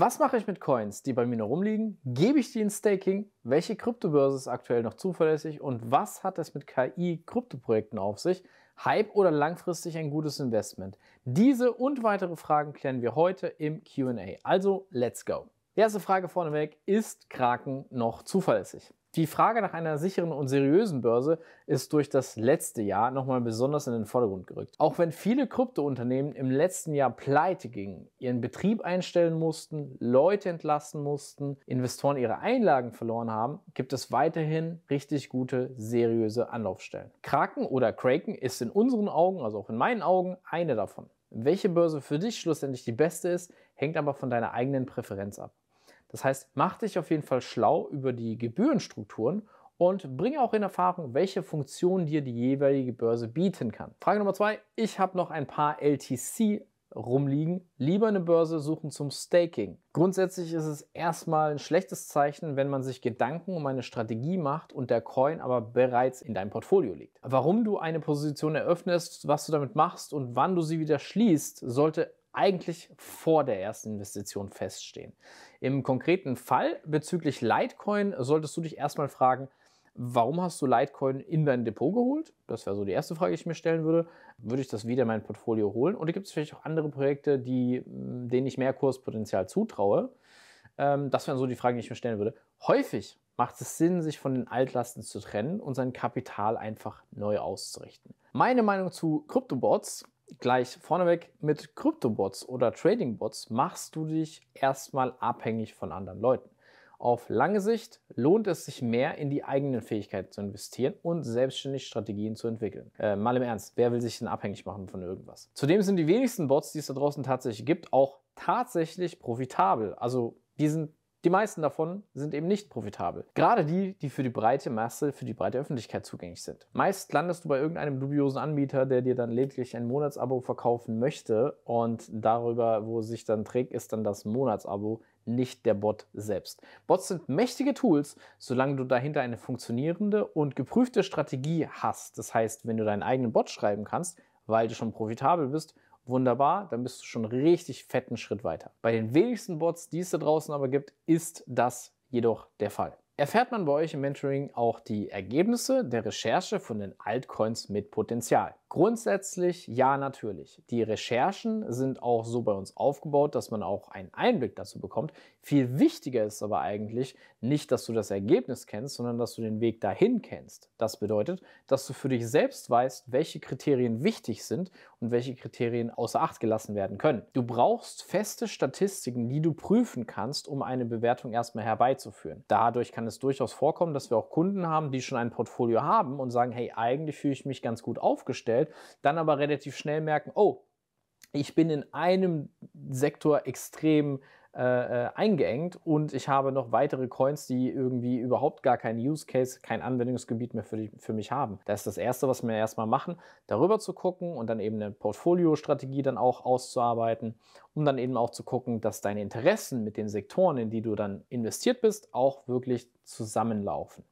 Was mache ich mit Coins, die bei mir noch rumliegen? Gebe ich die in Staking? Welche Kryptobörse ist aktuell noch zuverlässig? Und was hat es mit KI-Kryptoprojekten auf sich? Hype oder langfristig ein gutes Investment? Diese und weitere Fragen klären wir heute im QA. Also, let's go. Die erste Frage vorneweg, ist Kraken noch zuverlässig? Die Frage nach einer sicheren und seriösen Börse ist durch das letzte Jahr nochmal besonders in den Vordergrund gerückt. Auch wenn viele Kryptounternehmen im letzten Jahr pleite gingen, ihren Betrieb einstellen mussten, Leute entlassen mussten, Investoren ihre Einlagen verloren haben, gibt es weiterhin richtig gute, seriöse Anlaufstellen. Kraken oder Kraken ist in unseren Augen, also auch in meinen Augen, eine davon. Welche Börse für dich schlussendlich die beste ist, hängt aber von deiner eigenen Präferenz ab. Das heißt, mach dich auf jeden Fall schlau über die Gebührenstrukturen und bringe auch in Erfahrung, welche Funktionen dir die jeweilige Börse bieten kann. Frage Nummer zwei. Ich habe noch ein paar LTC rumliegen, lieber eine Börse suchen zum Staking. Grundsätzlich ist es erstmal ein schlechtes Zeichen, wenn man sich Gedanken um eine Strategie macht und der Coin aber bereits in deinem Portfolio liegt. Warum du eine Position eröffnest, was du damit machst und wann du sie wieder schließt, sollte eigentlich vor der ersten Investition feststehen. Im konkreten Fall bezüglich Litecoin solltest du dich erstmal fragen, warum hast du Litecoin in dein Depot geholt? Das wäre so die erste Frage, die ich mir stellen würde. Würde ich das wieder in mein Portfolio holen? Oder gibt es vielleicht auch andere Projekte, die, mm, denen ich mehr Kurspotenzial zutraue? Ähm, das wären so die Fragen, die ich mir stellen würde. Häufig macht es Sinn, sich von den Altlasten zu trennen und sein Kapital einfach neu auszurichten. Meine Meinung zu Kryptobots Gleich vorneweg mit Kryptobots oder Tradingbots machst du dich erstmal abhängig von anderen Leuten. Auf lange Sicht lohnt es sich mehr, in die eigenen Fähigkeiten zu investieren und selbstständig Strategien zu entwickeln. Äh, mal im Ernst, wer will sich denn abhängig machen von irgendwas? Zudem sind die wenigsten Bots, die es da draußen tatsächlich gibt, auch tatsächlich profitabel. Also die sind die meisten davon sind eben nicht profitabel. Gerade die, die für die breite Masse, für die breite Öffentlichkeit zugänglich sind. Meist landest du bei irgendeinem dubiosen Anbieter, der dir dann lediglich ein Monatsabo verkaufen möchte und darüber, wo sich dann trägt, ist dann das Monatsabo, nicht der Bot selbst. Bots sind mächtige Tools, solange du dahinter eine funktionierende und geprüfte Strategie hast. Das heißt, wenn du deinen eigenen Bot schreiben kannst, weil du schon profitabel bist wunderbar, dann bist du schon einen richtig fetten Schritt weiter. Bei den wenigsten Bots, die es da draußen aber gibt, ist das jedoch der Fall erfährt man bei euch im Mentoring auch die Ergebnisse der Recherche von den Altcoins mit Potenzial. Grundsätzlich ja natürlich. Die Recherchen sind auch so bei uns aufgebaut, dass man auch einen Einblick dazu bekommt. Viel wichtiger ist aber eigentlich nicht, dass du das Ergebnis kennst, sondern dass du den Weg dahin kennst. Das bedeutet, dass du für dich selbst weißt, welche Kriterien wichtig sind und welche Kriterien außer Acht gelassen werden können. Du brauchst feste Statistiken, die du prüfen kannst, um eine Bewertung erstmal herbeizuführen. Dadurch kann es durchaus vorkommen, dass wir auch Kunden haben, die schon ein Portfolio haben und sagen, hey, eigentlich fühle ich mich ganz gut aufgestellt, dann aber relativ schnell merken, oh, ich bin in einem Sektor extrem äh, äh, eingeengt und ich habe noch weitere Coins, die irgendwie überhaupt gar keinen Use Case, kein Anwendungsgebiet mehr für, die, für mich haben. Das ist das Erste, was wir erstmal machen, darüber zu gucken und dann eben eine Portfolio-Strategie dann auch auszuarbeiten, um dann eben auch zu gucken, dass deine Interessen mit den Sektoren, in die du dann investiert bist, auch wirklich zusammenlaufen.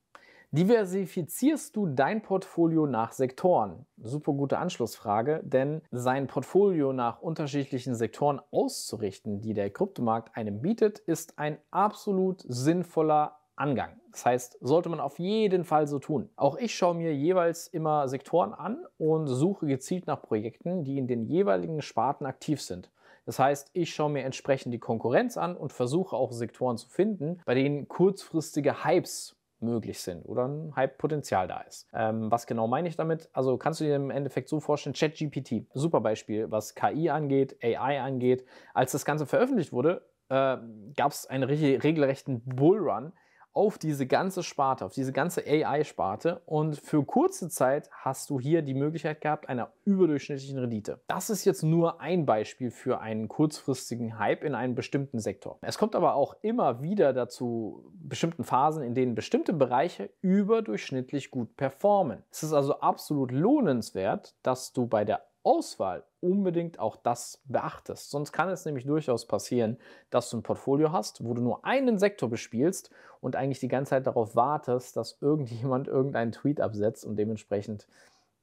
Diversifizierst du dein Portfolio nach Sektoren? Super gute Anschlussfrage, denn sein Portfolio nach unterschiedlichen Sektoren auszurichten, die der Kryptomarkt einem bietet, ist ein absolut sinnvoller Angang. Das heißt, sollte man auf jeden Fall so tun. Auch ich schaue mir jeweils immer Sektoren an und suche gezielt nach Projekten, die in den jeweiligen Sparten aktiv sind. Das heißt, ich schaue mir entsprechend die Konkurrenz an und versuche auch Sektoren zu finden, bei denen kurzfristige Hypes möglich sind oder ein Hype-Potenzial da ist. Ähm, was genau meine ich damit? Also kannst du dir im Endeffekt so vorstellen, ChatGPT, super Beispiel, was KI angeht, AI angeht. Als das Ganze veröffentlicht wurde, äh, gab es einen regelrechten Bullrun auf diese ganze Sparte, auf diese ganze AI-Sparte und für kurze Zeit hast du hier die Möglichkeit gehabt einer überdurchschnittlichen Rendite. Das ist jetzt nur ein Beispiel für einen kurzfristigen Hype in einem bestimmten Sektor. Es kommt aber auch immer wieder dazu bestimmten Phasen, in denen bestimmte Bereiche überdurchschnittlich gut performen. Es ist also absolut lohnenswert, dass du bei der Auswahl unbedingt auch das beachtest. Sonst kann es nämlich durchaus passieren, dass du ein Portfolio hast, wo du nur einen Sektor bespielst und eigentlich die ganze Zeit darauf wartest, dass irgendjemand irgendeinen Tweet absetzt und dementsprechend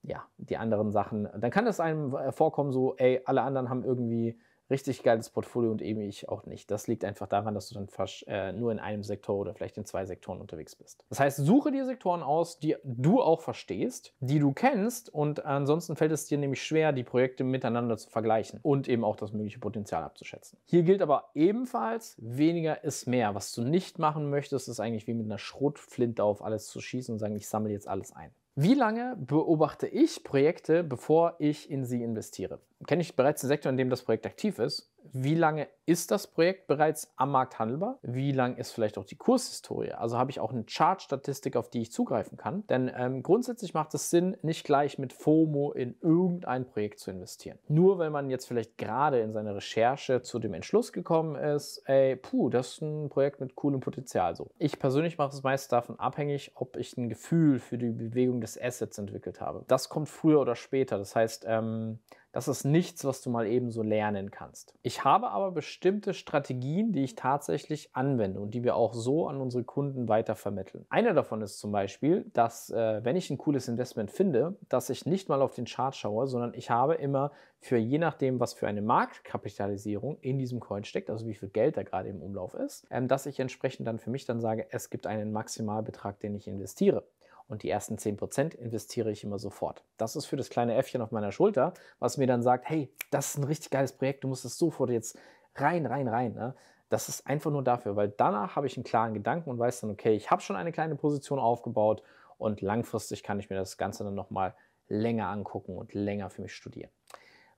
ja, die anderen Sachen. Dann kann es einem äh, vorkommen, so, ey, alle anderen haben irgendwie richtig geiles Portfolio und eben ich auch nicht. Das liegt einfach daran, dass du dann fast äh, nur in einem Sektor oder vielleicht in zwei Sektoren unterwegs bist. Das heißt, suche dir Sektoren aus, die du auch verstehst, die du kennst und ansonsten fällt es dir nämlich schwer, die Projekte miteinander zu vergleichen und eben auch das mögliche Potenzial abzuschätzen. Hier gilt aber ebenfalls, weniger ist mehr. Was du nicht machen möchtest, ist eigentlich wie mit einer Schrotflinte auf alles zu schießen und sagen, ich sammle jetzt alles ein. Wie lange beobachte ich Projekte, bevor ich in sie investiere? kenne ich bereits den Sektor, in dem das Projekt aktiv ist. Wie lange ist das Projekt bereits am Markt handelbar? Wie lang ist vielleicht auch die Kurshistorie? Also habe ich auch eine Chartstatistik, auf die ich zugreifen kann? Denn ähm, grundsätzlich macht es Sinn, nicht gleich mit FOMO in irgendein Projekt zu investieren. Nur wenn man jetzt vielleicht gerade in seiner Recherche zu dem Entschluss gekommen ist, ey, puh, das ist ein Projekt mit coolem Potenzial. So. Ich persönlich mache es meist davon abhängig, ob ich ein Gefühl für die Bewegung des Assets entwickelt habe. Das kommt früher oder später. Das heißt, ähm, das ist nichts, was du mal eben so lernen kannst. Ich habe aber bestimmte Strategien, die ich tatsächlich anwende und die wir auch so an unsere Kunden weitervermitteln. Eine davon ist zum Beispiel, dass äh, wenn ich ein cooles Investment finde, dass ich nicht mal auf den Chart schaue, sondern ich habe immer für je nachdem, was für eine Marktkapitalisierung in diesem Coin steckt, also wie viel Geld da gerade im Umlauf ist, ähm, dass ich entsprechend dann für mich dann sage, es gibt einen Maximalbetrag, den ich investiere und die ersten 10% investiere ich immer sofort. Das ist für das kleine Äffchen auf meiner Schulter, was mir dann sagt, hey, das ist ein richtig geiles Projekt, du musst es sofort jetzt rein, rein, rein. Ne? Das ist einfach nur dafür, weil danach habe ich einen klaren Gedanken und weiß dann, okay, ich habe schon eine kleine Position aufgebaut und langfristig kann ich mir das Ganze dann nochmal länger angucken und länger für mich studieren.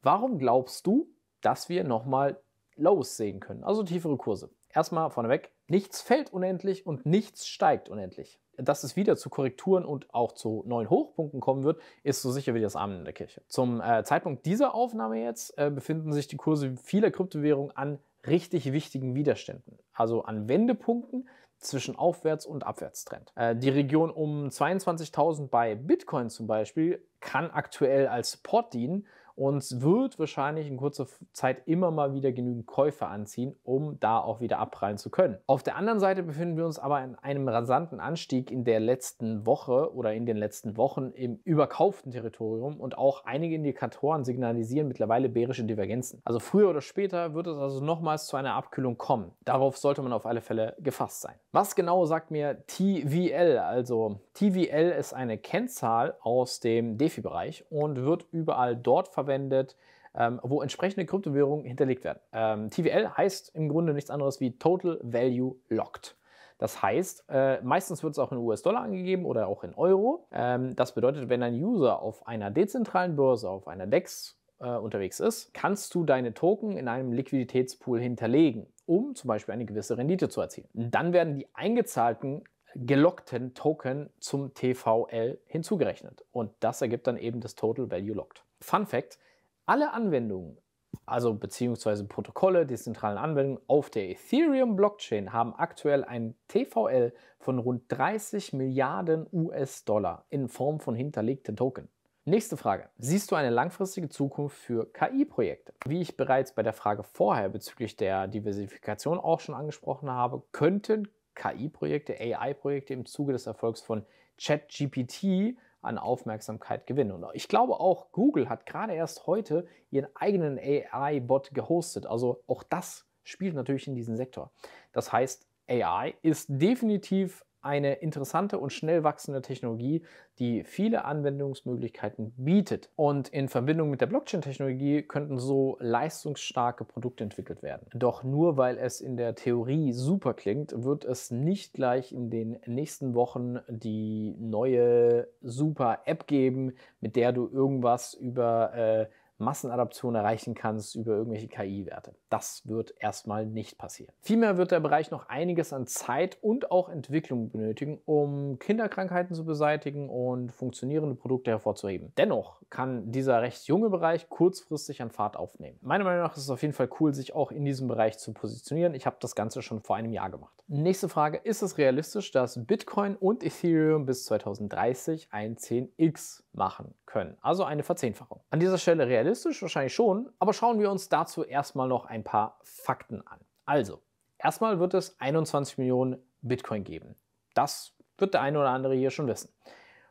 Warum glaubst du, dass wir nochmal Lows sehen können, also tiefere Kurse? Erstmal vorneweg, nichts fällt unendlich und nichts steigt unendlich. Dass es wieder zu Korrekturen und auch zu neuen Hochpunkten kommen wird, ist so sicher wie das Amen in der Kirche. Zum äh, Zeitpunkt dieser Aufnahme jetzt äh, befinden sich die Kurse vieler Kryptowährungen an richtig wichtigen Widerständen, also an Wendepunkten zwischen Aufwärts- und Abwärtstrend. Äh, die Region um 22.000 bei Bitcoin zum Beispiel kann aktuell als Support dienen, und wird wahrscheinlich in kurzer Zeit immer mal wieder genügend Käufer anziehen, um da auch wieder abprallen zu können. Auf der anderen Seite befinden wir uns aber in einem rasanten Anstieg in der letzten Woche oder in den letzten Wochen im überkauften Territorium und auch einige Indikatoren signalisieren mittlerweile bärische Divergenzen. Also früher oder später wird es also nochmals zu einer Abkühlung kommen. Darauf sollte man auf alle Fälle gefasst sein. Was genau sagt mir TVL? Also TVL ist eine Kennzahl aus dem DeFi-Bereich und wird überall dort verwendet, verwendet, ähm, wo entsprechende Kryptowährungen hinterlegt werden. Ähm, TVL heißt im Grunde nichts anderes wie Total Value Locked. Das heißt, äh, meistens wird es auch in US-Dollar angegeben oder auch in Euro. Ähm, das bedeutet, wenn ein User auf einer dezentralen Börse, auf einer DEX äh, unterwegs ist, kannst du deine Token in einem Liquiditätspool hinterlegen, um zum Beispiel eine gewisse Rendite zu erzielen. Dann werden die eingezahlten gelockten Token zum TVL hinzugerechnet. Und das ergibt dann eben das Total Value Locked. Fun Fact: Alle Anwendungen, also beziehungsweise Protokolle, dezentralen Anwendungen auf der Ethereum-Blockchain haben aktuell ein TVL von rund 30 Milliarden US-Dollar in Form von hinterlegten Token. Nächste Frage. Siehst du eine langfristige Zukunft für KI-Projekte? Wie ich bereits bei der Frage vorher bezüglich der Diversifikation auch schon angesprochen habe, könnten KI-Projekte, AI-Projekte im Zuge des Erfolgs von ChatGPT an Aufmerksamkeit gewinnen. Und ich glaube auch, Google hat gerade erst heute ihren eigenen AI-Bot gehostet. Also auch das spielt natürlich in diesen Sektor. Das heißt, AI ist definitiv eine interessante und schnell wachsende Technologie, die viele Anwendungsmöglichkeiten bietet. Und in Verbindung mit der Blockchain-Technologie könnten so leistungsstarke Produkte entwickelt werden. Doch nur weil es in der Theorie super klingt, wird es nicht gleich in den nächsten Wochen die neue super App geben, mit der du irgendwas über äh, Massenadaption erreichen kannst über irgendwelche KI-Werte. Das wird erstmal nicht passieren. Vielmehr wird der Bereich noch einiges an Zeit und auch Entwicklung benötigen, um Kinderkrankheiten zu beseitigen und funktionierende Produkte hervorzuheben. Dennoch kann dieser recht junge Bereich kurzfristig an Fahrt aufnehmen. Meiner Meinung nach ist es auf jeden Fall cool, sich auch in diesem Bereich zu positionieren. Ich habe das Ganze schon vor einem Jahr gemacht. Nächste Frage, ist es realistisch, dass Bitcoin und Ethereum bis 2030 ein 10x machen können? Also eine Verzehnfachung. An dieser Stelle realistisch realistisch? Wahrscheinlich schon, aber schauen wir uns dazu erstmal noch ein paar Fakten an. Also, erstmal wird es 21 Millionen Bitcoin geben. Das wird der eine oder andere hier schon wissen.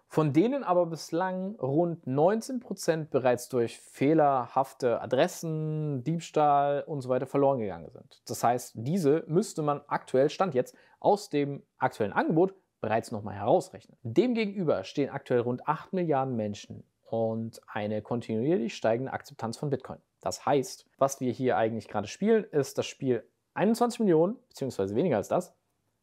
Von denen aber bislang rund 19% Prozent bereits durch fehlerhafte Adressen, Diebstahl und so weiter verloren gegangen sind. Das heißt, diese müsste man aktuell, Stand jetzt, aus dem aktuellen Angebot bereits nochmal herausrechnen. Demgegenüber stehen aktuell rund 8 Milliarden Menschen und eine kontinuierlich steigende Akzeptanz von Bitcoin. Das heißt, was wir hier eigentlich gerade spielen, ist das Spiel 21 Millionen, beziehungsweise weniger als das,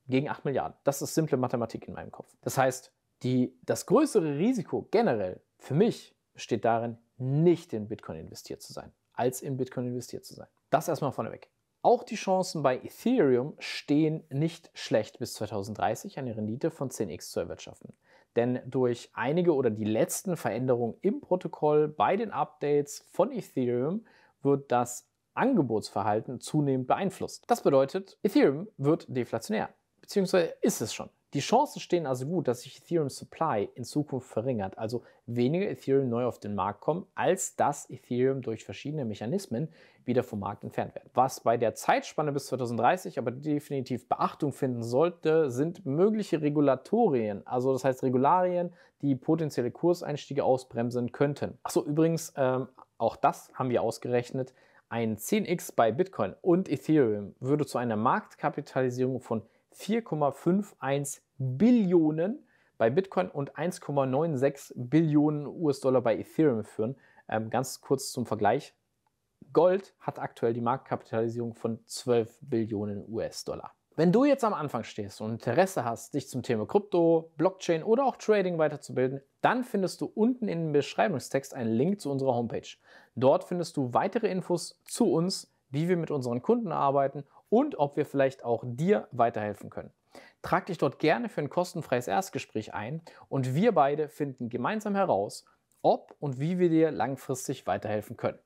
gegen 8 Milliarden. Das ist simple Mathematik in meinem Kopf. Das heißt, die, das größere Risiko generell für mich besteht darin, nicht in Bitcoin investiert zu sein, als in Bitcoin investiert zu sein. Das erstmal vorneweg. Auch die Chancen bei Ethereum stehen nicht schlecht, bis 2030 eine Rendite von 10x zu erwirtschaften. Denn durch einige oder die letzten Veränderungen im Protokoll bei den Updates von Ethereum wird das Angebotsverhalten zunehmend beeinflusst. Das bedeutet, Ethereum wird deflationär, beziehungsweise ist es schon. Die Chancen stehen also gut, dass sich Ethereum Supply in Zukunft verringert, also weniger Ethereum neu auf den Markt kommen, als dass Ethereum durch verschiedene Mechanismen wieder vom Markt entfernt wird. Was bei der Zeitspanne bis 2030 aber definitiv Beachtung finden sollte, sind mögliche Regulatorien, also das heißt Regularien, die potenzielle Kurseinstiege ausbremsen könnten. Achso, übrigens, ähm, auch das haben wir ausgerechnet. Ein 10x bei Bitcoin und Ethereum würde zu einer Marktkapitalisierung von 4,51 Billionen bei Bitcoin und 1,96 Billionen US-Dollar bei Ethereum führen. Ähm, ganz kurz zum Vergleich. Gold hat aktuell die Marktkapitalisierung von 12 Billionen US-Dollar. Wenn du jetzt am Anfang stehst und Interesse hast, dich zum Thema Krypto, Blockchain oder auch Trading weiterzubilden, dann findest du unten in dem Beschreibungstext einen Link zu unserer Homepage. Dort findest du weitere Infos zu uns, wie wir mit unseren Kunden arbeiten und ob wir vielleicht auch dir weiterhelfen können. Trag dich dort gerne für ein kostenfreies Erstgespräch ein und wir beide finden gemeinsam heraus, ob und wie wir dir langfristig weiterhelfen können.